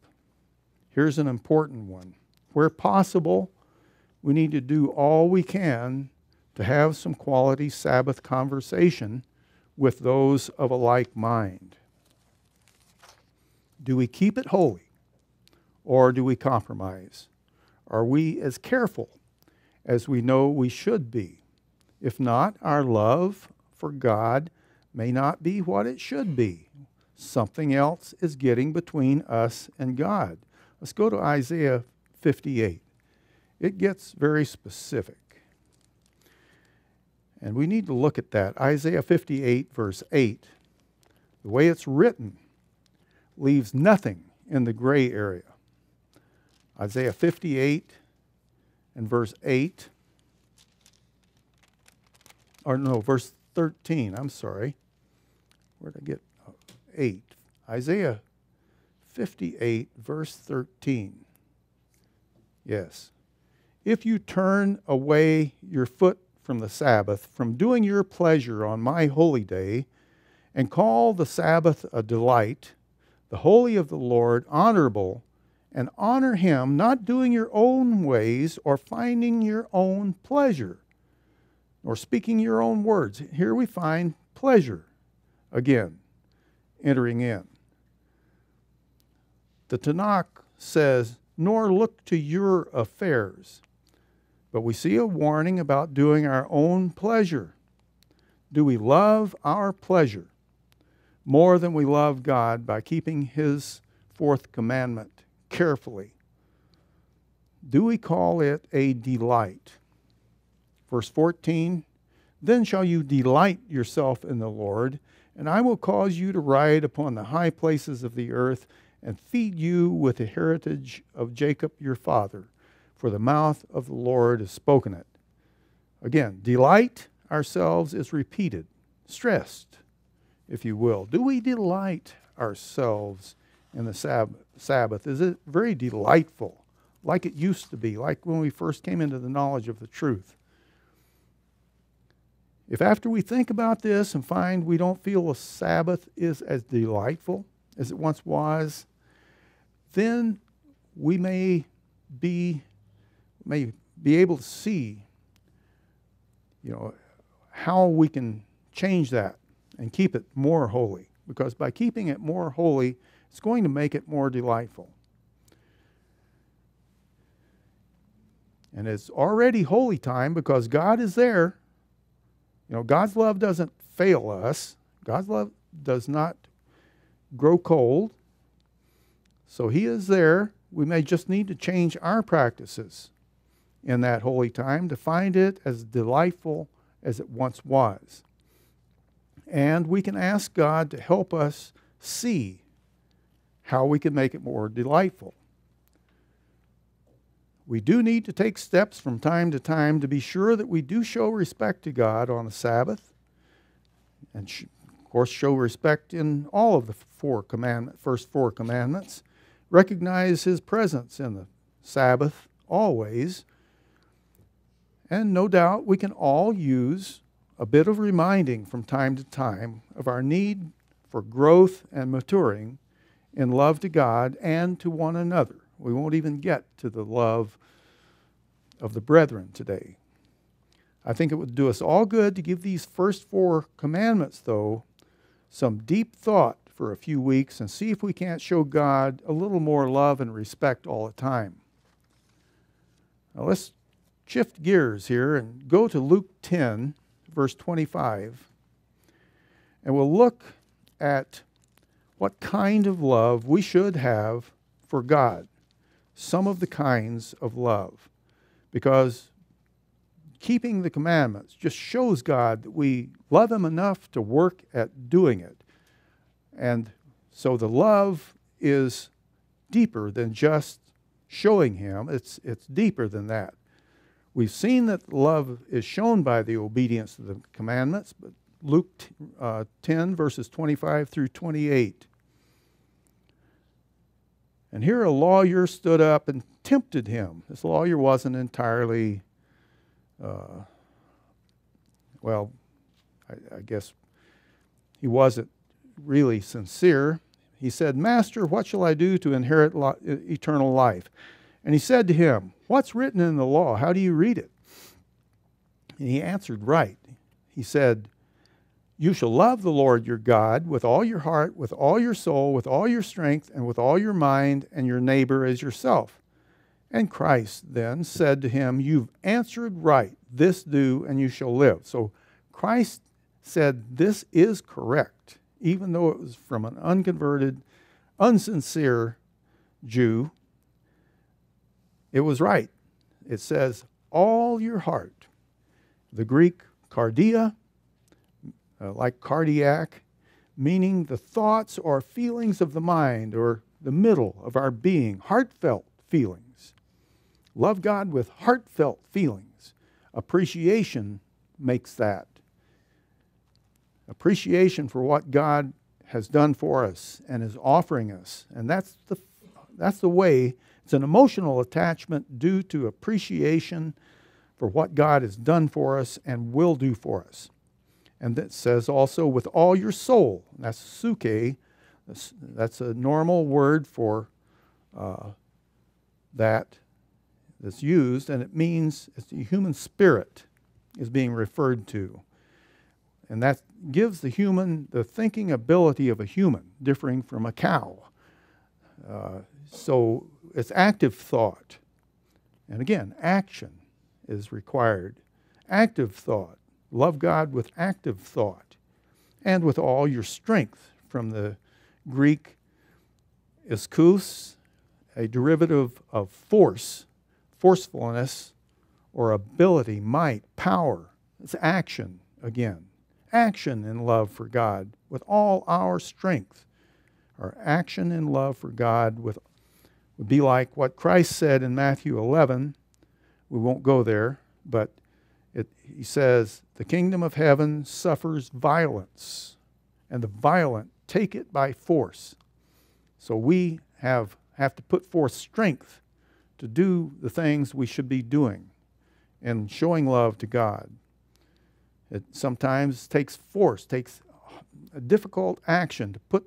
Here's an important one. Where possible, we need to do all we can to have some quality Sabbath conversation with those of a like mind. Do we keep it holy or do we compromise? Are we as careful as we know we should be? If not, our love, for God may not be what it should be. Something else is getting between us and God. Let's go to Isaiah 58. It gets very specific. And we need to look at that. Isaiah 58, verse 8, the way it's written, leaves nothing in the gray area. Isaiah 58 and verse 8, or no, verse 13. I'm sorry. Where did I get? 8. Isaiah 58, verse 13. Yes. If you turn away your foot from the Sabbath, from doing your pleasure on my holy day, and call the Sabbath a delight, the holy of the Lord, honorable, and honor him, not doing your own ways or finding your own pleasure or speaking your own words. Here we find pleasure again entering in. The Tanakh says, Nor look to your affairs. But we see a warning about doing our own pleasure. Do we love our pleasure more than we love God by keeping His fourth commandment carefully? Do we call it a delight? Verse 14 Then shall you delight yourself in the Lord, and I will cause you to ride upon the high places of the earth, and feed you with the heritage of Jacob your father, for the mouth of the Lord has spoken it. Again, delight ourselves is repeated, stressed, if you will. Do we delight ourselves in the sab- Sabbath? Is it very delightful, like it used to be, like when we first came into the knowledge of the truth? If after we think about this and find we don't feel the Sabbath is as delightful as it once was, then we may be may be able to see you know how we can change that and keep it more holy because by keeping it more holy it's going to make it more delightful and it's already holy time because God is there you know, God's love doesn't fail us. God's love does not grow cold. So he is there. We may just need to change our practices in that holy time to find it as delightful as it once was. And we can ask God to help us see how we can make it more delightful. We do need to take steps from time to time to be sure that we do show respect to God on the Sabbath, and of course, show respect in all of the four commandment, first four commandments. Recognize His presence in the Sabbath always. And no doubt we can all use a bit of reminding from time to time of our need for growth and maturing in love to God and to one another. We won't even get to the love of the brethren today. I think it would do us all good to give these first four commandments, though, some deep thought for a few weeks and see if we can't show God a little more love and respect all the time. Now let's shift gears here and go to Luke 10, verse 25, and we'll look at what kind of love we should have for God some of the kinds of love because keeping the commandments just shows God that we love Him enough to work at doing it. And so the love is deeper than just showing Him, it's, it's deeper than that. We've seen that love is shown by the obedience to the commandments, but Luke uh, 10, verses 25 through 28. And here a lawyer stood up and tempted him. This lawyer wasn't entirely, uh, well, I, I guess he wasn't really sincere. He said, Master, what shall I do to inherit eternal life? And he said to him, What's written in the law? How do you read it? And he answered right. He said, you shall love the Lord your God with all your heart, with all your soul, with all your strength, and with all your mind, and your neighbor as yourself. And Christ then said to him, You've answered right. This do, and you shall live. So Christ said, This is correct, even though it was from an unconverted, unsincere Jew. It was right. It says, All your heart. The Greek, cardia, uh, like cardiac, meaning the thoughts or feelings of the mind or the middle of our being, heartfelt feelings. Love God with heartfelt feelings. Appreciation makes that. Appreciation for what God has done for us and is offering us. And that's the, that's the way, it's an emotional attachment due to appreciation for what God has done for us and will do for us. And that says also with all your soul. That's suke. That's a normal word for uh, that that's used, and it means it's the human spirit is being referred to. And that gives the human the thinking ability of a human, differing from a cow. Uh, so it's active thought. And again, action is required. Active thought. Love God with active thought and with all your strength, from the Greek iskous, a derivative of force, forcefulness, or ability, might, power. It's action again. Action in love for God with all our strength. Our action in love for God with, would be like what Christ said in Matthew 11. We won't go there, but it, he says, The kingdom of heaven suffers violence, and the violent take it by force. So we have, have to put forth strength to do the things we should be doing and showing love to God. It sometimes takes force, takes a difficult action to put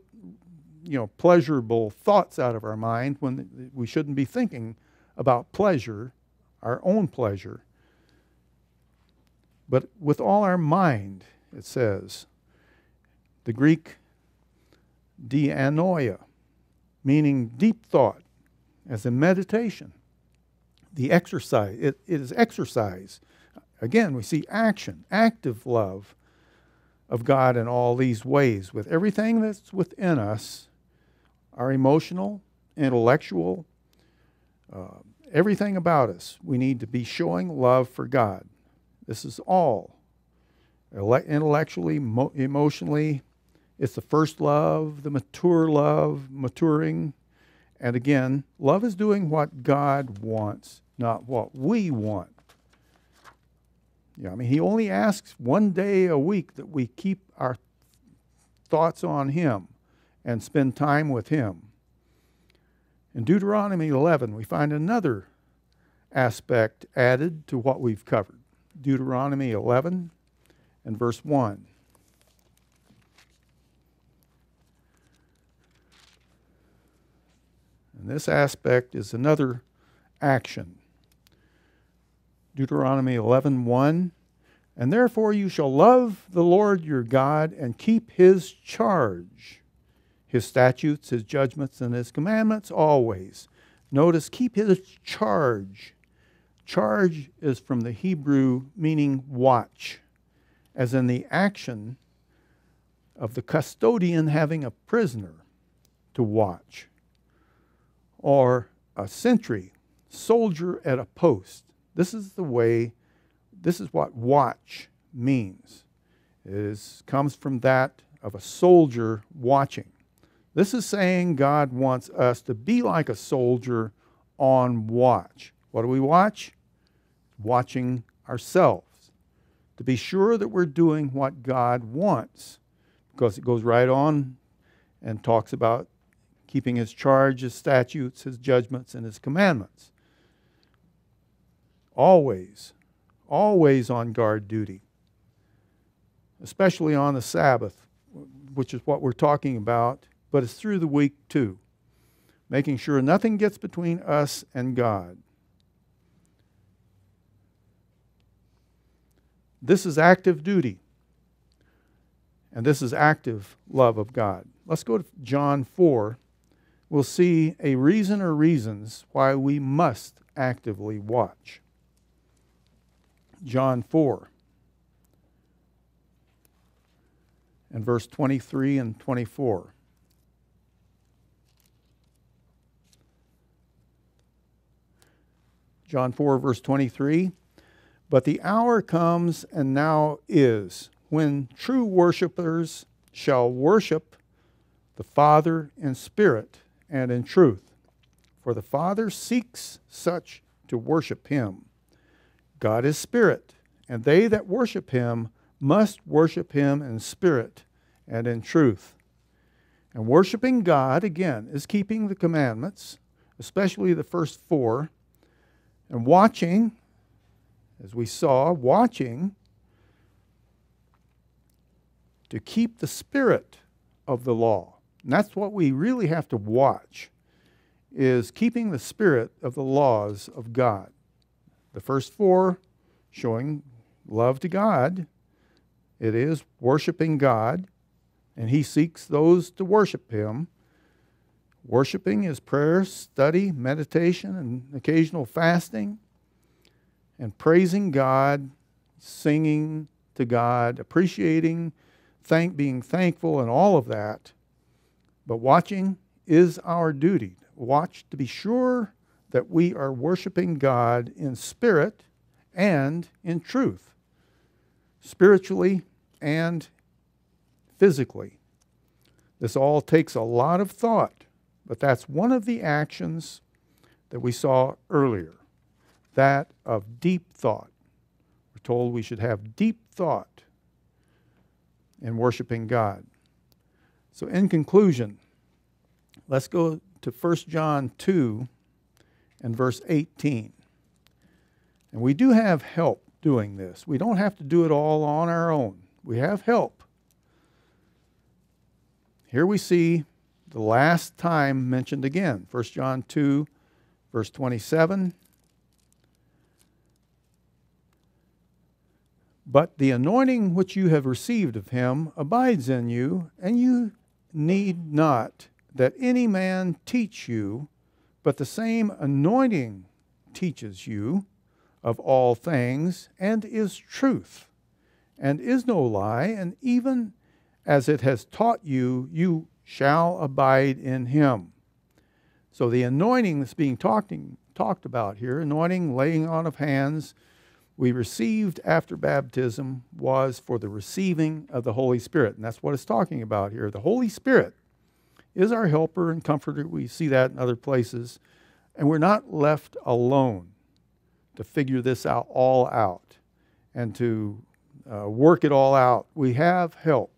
you know pleasurable thoughts out of our mind when we shouldn't be thinking about pleasure, our own pleasure, but with all our mind, it says. The Greek dianoia, meaning deep thought, as in meditation. The exercise, it, it is exercise. Again, we see action, active love of God in all these ways, with everything that's within us, our emotional, intellectual, uh, everything about us. We need to be showing love for God. This is all intellectually, emotionally. It's the first love, the mature love, maturing. And again, love is doing what God wants, not what we want. Yeah, I mean, He only asks one day a week that we keep our thoughts on Him and spend time with Him. In Deuteronomy 11, we find another aspect added to what we've covered. Deuteronomy 11 and verse 1. And this aspect is another action. Deuteronomy 11 1. And therefore you shall love the Lord your God and keep his charge, his statutes, his judgments, and his commandments always. Notice, keep his charge Charge is from the Hebrew meaning watch, as in the action of the custodian having a prisoner to watch, or a sentry, soldier at a post. This is the way, this is what watch means. It is, comes from that of a soldier watching. This is saying God wants us to be like a soldier on watch. What do we watch? watching ourselves to be sure that we're doing what God wants because it goes right on and talks about keeping his charge, his statutes, his judgments, and his commandments. Always, always on guard duty, especially on the Sabbath, which is what we're talking about, but it's through the week too, making sure nothing gets between us and God. This is active duty. And this is active love of God. Let's go to John 4. We'll see a reason or reasons why we must actively watch. John 4 and verse 23 and 24. John 4, verse 23. But the hour comes and now is when true worshipers shall worship the Father in spirit and in truth. For the Father seeks such to worship him. God is spirit, and they that worship him must worship him in spirit and in truth. And worshiping God, again, is keeping the commandments, especially the first four, and watching as we saw, watching to keep the spirit of the law. And that's what we really have to watch is keeping the spirit of the laws of God. The first four showing love to God. It is worshiping God, and he seeks those to worship him. Worshiping is prayer, study, meditation, and occasional fasting and praising God, singing to God, appreciating, thank, being thankful, and all of that. But watching is our duty. Watch to be sure that we are worshiping God in spirit and in truth, spiritually and physically. This all takes a lot of thought, but that's one of the actions that we saw earlier that of deep thought. We're told we should have deep thought in worshiping God. So, in conclusion, let's go to 1 John 2 and verse 18. And we do have help doing this. We don't have to do it all on our own. We have help. Here we see the last time mentioned again, 1 John 2, verse 27 But the anointing which you have received of him abides in you, and you need not that any man teach you, but the same anointing teaches you of all things, and is truth, and is no lie, and even as it has taught you, you shall abide in him. So the anointing that's being talking, talked about here, anointing, laying on of hands, we received after baptism was for the receiving of the Holy Spirit. And that's what it's talking about here. The Holy Spirit is our helper and comforter. We see that in other places. And we're not left alone to figure this out all out and to uh, work it all out. We have help.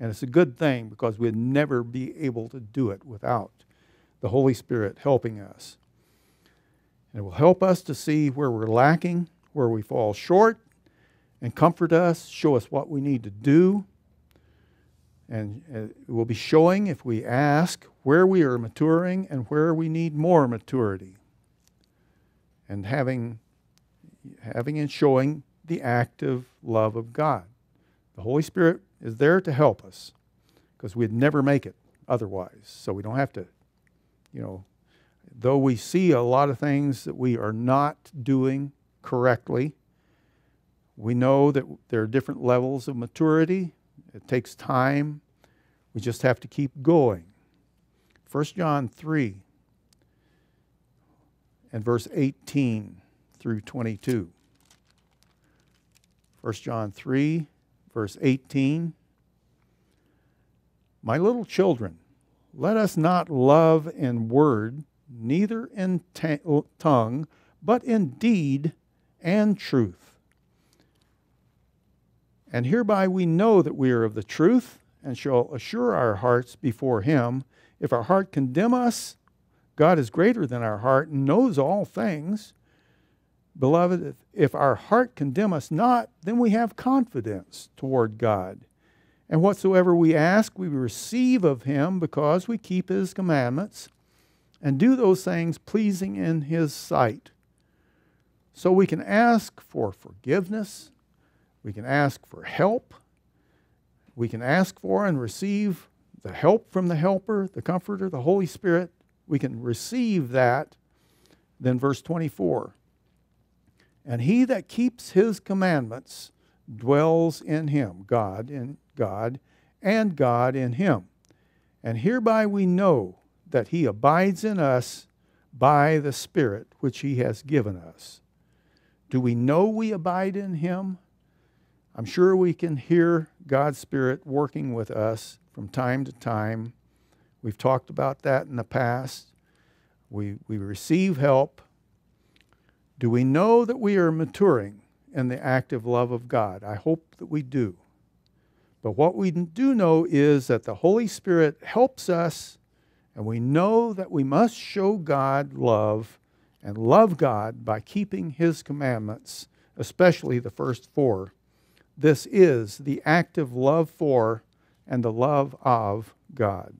And it's a good thing because we'd never be able to do it without the Holy Spirit helping us. And it will help us to see where we're lacking where we fall short and comfort us, show us what we need to do. And uh, we'll be showing, if we ask, where we are maturing and where we need more maturity. And having, having and showing the active love of God. The Holy Spirit is there to help us because we'd never make it otherwise. So we don't have to, you know, though we see a lot of things that we are not doing correctly. We know that there are different levels of maturity. It takes time. We just have to keep going. 1 John 3 and verse 18 through 22. 1 John 3, verse 18. My little children, let us not love in word, neither in tongue, but in deed and truth. And hereby we know that we are of the truth and shall assure our hearts before him. If our heart condemn us, God is greater than our heart and knows all things. Beloved, if our heart condemn us not, then we have confidence toward God. And whatsoever we ask, we receive of him because we keep his commandments and do those things pleasing in his sight. So we can ask for forgiveness, we can ask for help, we can ask for and receive the help from the Helper, the Comforter, the Holy Spirit. We can receive that. Then, verse 24 And he that keeps his commandments dwells in him, God in God, and God in him. And hereby we know that he abides in us by the Spirit which he has given us. Do we know we abide in Him? I'm sure we can hear God's Spirit working with us from time to time. We've talked about that in the past. We, we receive help. Do we know that we are maturing in the active love of God? I hope that we do. But what we do know is that the Holy Spirit helps us, and we know that we must show God love and love God by keeping His commandments, especially the first four. This is the active love for and the love of God.